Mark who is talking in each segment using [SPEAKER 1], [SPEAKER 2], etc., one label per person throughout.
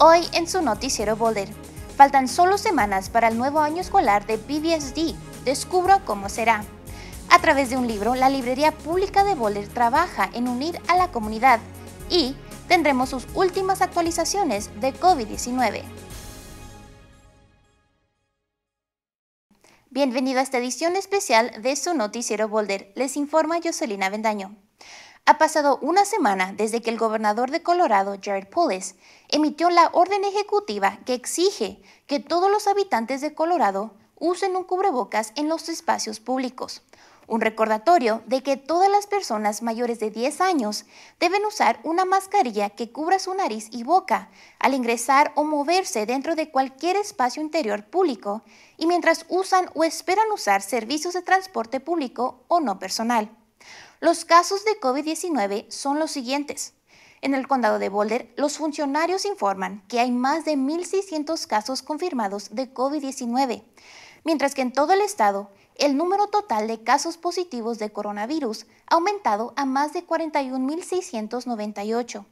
[SPEAKER 1] Hoy en su noticiero Boulder. Faltan solo semanas para el nuevo año escolar de BBSD. Descubro cómo será. A través de un libro, la Librería Pública de Boulder trabaja en unir a la comunidad y tendremos sus últimas actualizaciones de COVID-19. Bienvenido a esta edición especial de su noticiero Boulder. Les informa joselina Vendaño. Ha pasado una semana desde que el gobernador de Colorado, Jared Polis, emitió la orden ejecutiva que exige que todos los habitantes de Colorado usen un cubrebocas en los espacios públicos. Un recordatorio de que todas las personas mayores de 10 años deben usar una mascarilla que cubra su nariz y boca al ingresar o moverse dentro de cualquier espacio interior público y mientras usan o esperan usar servicios de transporte público o no personal. Los casos de COVID-19 son los siguientes. En el condado de Boulder, los funcionarios informan que hay más de 1.600 casos confirmados de COVID-19, mientras que en todo el estado, el número total de casos positivos de coronavirus ha aumentado a más de 41.698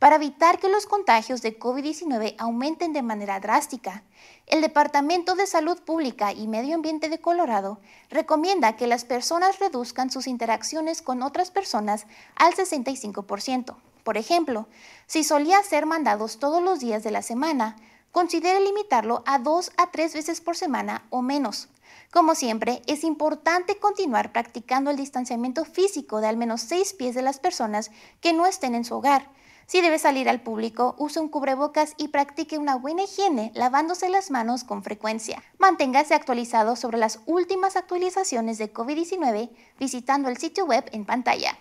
[SPEAKER 1] para evitar que los contagios de COVID-19 aumenten de manera drástica. El Departamento de Salud Pública y Medio Ambiente de Colorado recomienda que las personas reduzcan sus interacciones con otras personas al 65%. Por ejemplo, si solía ser mandados todos los días de la semana, considere limitarlo a dos a tres veces por semana o menos. Como siempre, es importante continuar practicando el distanciamiento físico de al menos seis pies de las personas que no estén en su hogar, si debe salir al público, use un cubrebocas y practique una buena higiene lavándose las manos con frecuencia. Manténgase actualizado sobre las últimas actualizaciones de COVID-19 visitando el sitio web en pantalla.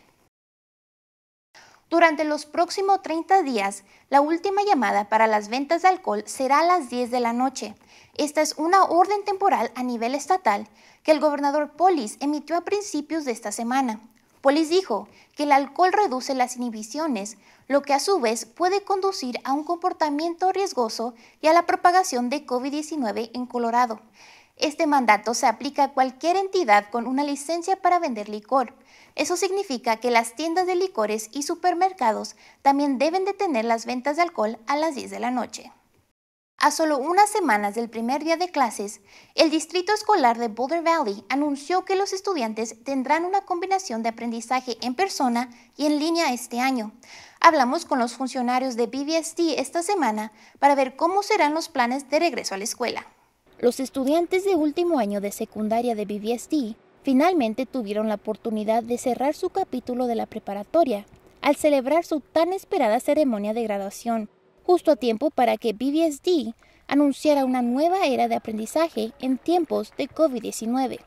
[SPEAKER 1] Durante los próximos 30 días, la última llamada para las ventas de alcohol será a las 10 de la noche. Esta es una orden temporal a nivel estatal que el gobernador Polis emitió a principios de esta semana. Polis pues dijo que el alcohol reduce las inhibiciones, lo que a su vez puede conducir a un comportamiento riesgoso y a la propagación de COVID-19 en Colorado. Este mandato se aplica a cualquier entidad con una licencia para vender licor. Eso significa que las tiendas de licores y supermercados también deben detener las ventas de alcohol a las 10 de la noche. A solo unas semanas del primer día de clases, el Distrito Escolar de Boulder Valley anunció que los estudiantes tendrán una combinación de aprendizaje en persona y en línea este año. Hablamos con los funcionarios de BBSD esta semana para ver cómo serán los planes de regreso a la escuela. Los estudiantes de último año de secundaria de BBSD finalmente tuvieron la oportunidad de cerrar su capítulo de la preparatoria al celebrar su tan esperada ceremonia de graduación justo a tiempo para que BBSD anunciara una nueva era de aprendizaje en tiempos de COVID-19.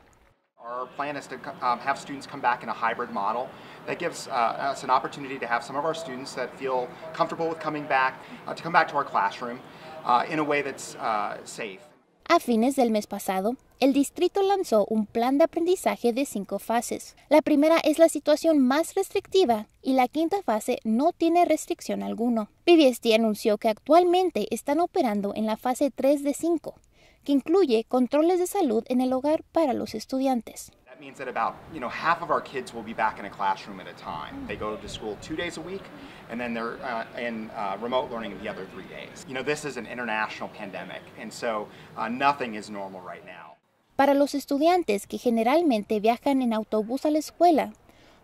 [SPEAKER 2] Our plan is to um, have students come back in a hybrid model. That gives uh, us an opportunity to have some of our students that feel comfortable with coming back, uh, to come back to our classroom uh, in a way that's uh, safe.
[SPEAKER 1] A fines del mes pasado, el distrito lanzó un plan de aprendizaje de cinco fases. La primera es la situación más restrictiva y la quinta fase no tiene restricción alguno. PBSD anunció que actualmente están operando en la fase 3 de 5, que incluye controles de salud en el hogar para los estudiantes.
[SPEAKER 2] means that about you know half of our kids will be back in a classroom at a time. They go to school two days a week, and then they're uh, in uh, remote learning the other three days. You know this is an international pandemic, and so uh, nothing is normal
[SPEAKER 1] right now. Para los estudiantes que generalmente viajan en autobús a la escuela,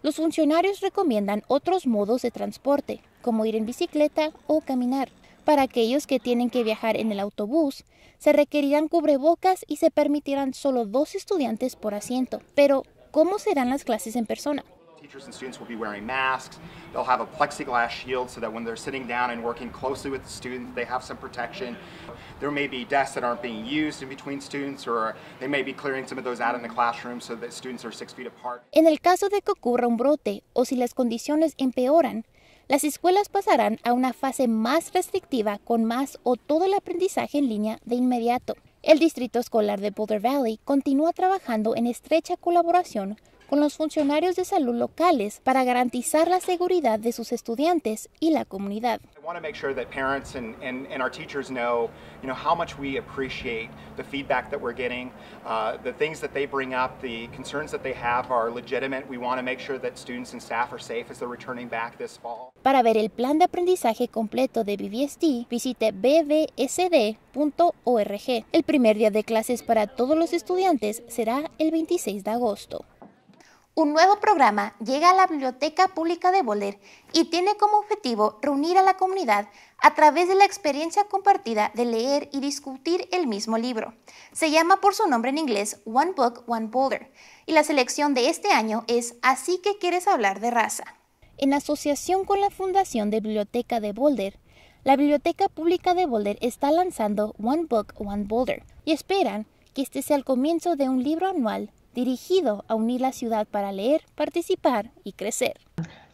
[SPEAKER 1] los funcionarios recomiendan otros modos de transporte, como ir en bicicleta o caminar. Para aquellos que tienen que viajar en el autobús, se requerirán cubrebocas y se permitirán solo dos estudiantes por asiento. Pero, ¿cómo serán las clases en persona?
[SPEAKER 2] Teachers and students will be wearing masks. They'll have a plexiglass shield so that when they're sitting down and working closely with the students, they have some protection. There may be desks that aren't being used in between students, or they may be clearing some of those out in the classroom so that students are six feet apart.
[SPEAKER 1] En el caso de que ocurra un brote o si las condiciones empeoran, las escuelas pasarán a una fase más restrictiva con más o todo el aprendizaje en línea de inmediato. El Distrito Escolar de Boulder Valley continúa trabajando en estrecha colaboración con los funcionarios de salud locales para garantizar la seguridad de sus estudiantes y la comunidad.
[SPEAKER 2] want to make sure that parents and, and, and our teachers know, you know, how much we appreciate the feedback that we're getting. Uh, the things that they bring up, the concerns that they have are legitimate. We want to make sure that students and staff are safe as they're returning back this fall.
[SPEAKER 1] Para ver el plan de aprendizaje completo de BBSD, visite bbsd.org. El primer día de clases para todos los estudiantes será el 26 de agosto. Un nuevo programa llega a la Biblioteca Pública de Boulder y tiene como objetivo reunir a la comunidad a través de la experiencia compartida de leer y discutir el mismo libro. Se llama por su nombre en inglés One Book, One Boulder y la selección de este año es Así que quieres hablar de raza. En asociación con la Fundación de Biblioteca de Boulder, la Biblioteca Pública de Boulder está lanzando One Book, One Boulder y esperan que este sea el comienzo de un libro anual dirigido a unir la ciudad para leer, participar y crecer.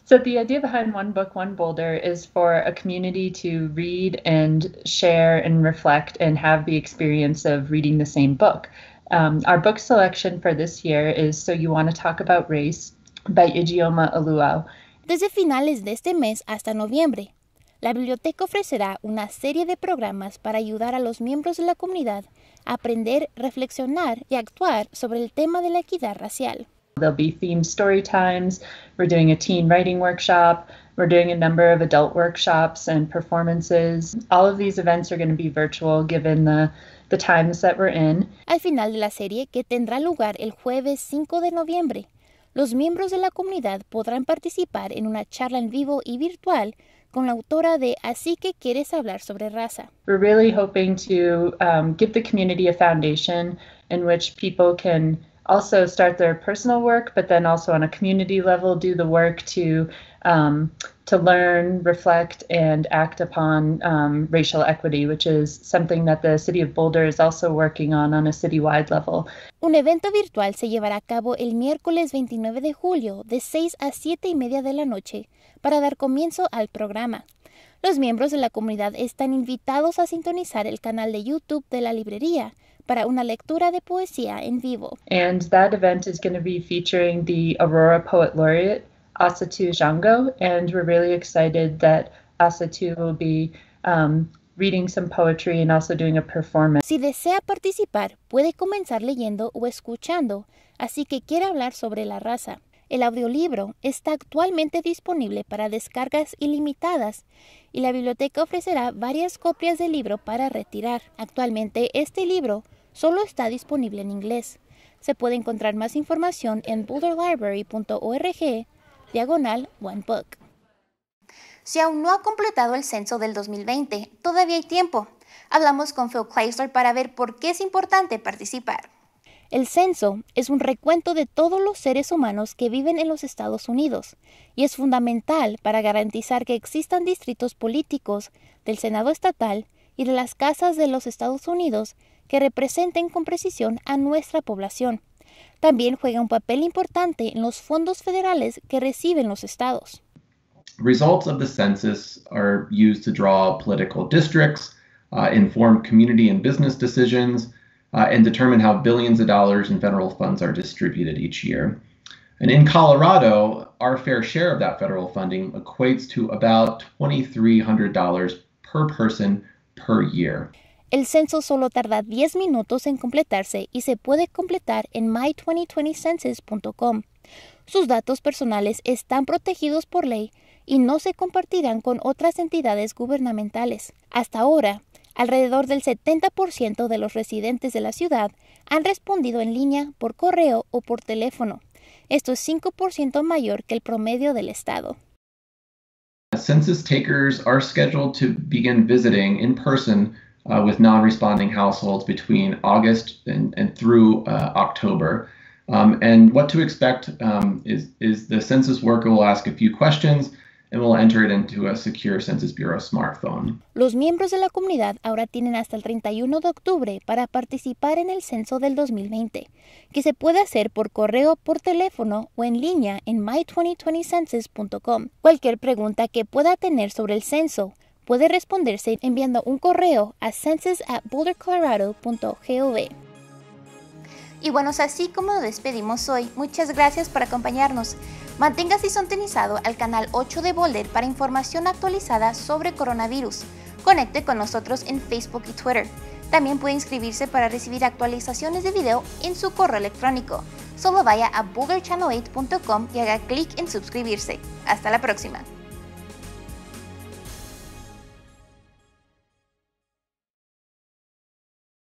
[SPEAKER 3] So the idea behind One Book, One Boulder is for a community to read and share and reflect and have the experience of reading the same book. Um, our book selection for this year is So You Want to Talk About Race by Igioma Aluau.
[SPEAKER 1] Desde finales de este mes hasta noviembre, la biblioteca ofrecerá una serie de programas para ayudar a los miembros de la comunidad aprender, reflexionar y actuar sobre el tema de la equidad racial.
[SPEAKER 3] There'll be themed story times. We're doing a teen writing workshop. We're doing a number of adult workshops and performances. All of these events are going to be virtual given the the times that we're in.
[SPEAKER 1] Al final de la serie que tendrá lugar el jueves 5 de noviembre, los miembros de la comunidad podrán participar en una charla en vivo y virtual con la autora de Así que quieres hablar sobre raza.
[SPEAKER 3] We're really hoping to um, give the community a foundation in which people can also start their personal work, but then also on a community level do the work to um, to learn, reflect, and act upon um, racial equity, which is something that the city of Boulder is also working on on a citywide level.
[SPEAKER 1] Un evento virtual se llevará a cabo el miércoles 29 de julio de 6 a 7 y media de la noche para dar comienzo al programa. Los miembros de la comunidad están invitados a sintonizar el canal de YouTube de la librería para una lectura de poesía en vivo.
[SPEAKER 3] And that event is going to be featuring the Aurora Poet Laureate Asatu Jango, and we're really excited that Asatu will be
[SPEAKER 1] um, reading some poetry and also doing a performance. Si desea participar, puede comenzar leyendo o escuchando, así que quiere hablar sobre la raza. El audiolibro está actualmente disponible para descargas ilimitadas y la biblioteca ofrecerá varias copias del libro para retirar. Actualmente este libro solo está disponible en inglés. Se puede encontrar más información en boulderlibrary.org diagonal One Book. Si aún no ha completado el censo del 2020, todavía hay tiempo. Hablamos con Phil para ver por qué es importante participar. El censo es un recuento de todos los seres humanos que viven en los Estados Unidos y es fundamental para garantizar que existan distritos políticos del Senado estatal y de las casas de los Estados Unidos que representen con precisión a nuestra población. También juega un papel importante en los fondos federales que reciben los estados.
[SPEAKER 2] Results of the census are used to draw political districts, uh, inform community and business decisions, uh, and determine how billions of dollars in federal funds are distributed each year. And in Colorado, our fair share of that federal funding equates to about $2,300 per person per year.
[SPEAKER 1] El censo solo tarda 10 minutos en completarse y se puede completar en my2020census.com. Sus datos personales están protegidos por ley y no se compartirán con otras entidades gubernamentales. Hasta ahora, Alrededor del 70% de los residentes de la ciudad han respondido en línea, por correo o por teléfono. Esto es 5% mayor que el promedio del estado.
[SPEAKER 2] Census takers are scheduled to begin visiting in person uh, with non-responding households between August and, through uh, October. Um, and what to expect um, is, is the census worker will ask a few questions
[SPEAKER 1] los miembros de la comunidad ahora tienen hasta el 31 de octubre para participar en el censo del 2020, que se puede hacer por correo, por teléfono o en línea en my2020census.com. Cualquier pregunta que pueda tener sobre el censo puede responderse enviando un correo a census at Y bueno, así como despedimos hoy, muchas gracias por acompañarnos. Manténgase sintonizado al canal 8 de Boulder para información actualizada sobre coronavirus. Conecte con nosotros en Facebook y Twitter. También puede inscribirse para recibir actualizaciones de video en su correo electrónico. Solo vaya a boogerchannel8.com y haga clic en suscribirse. Hasta la próxima.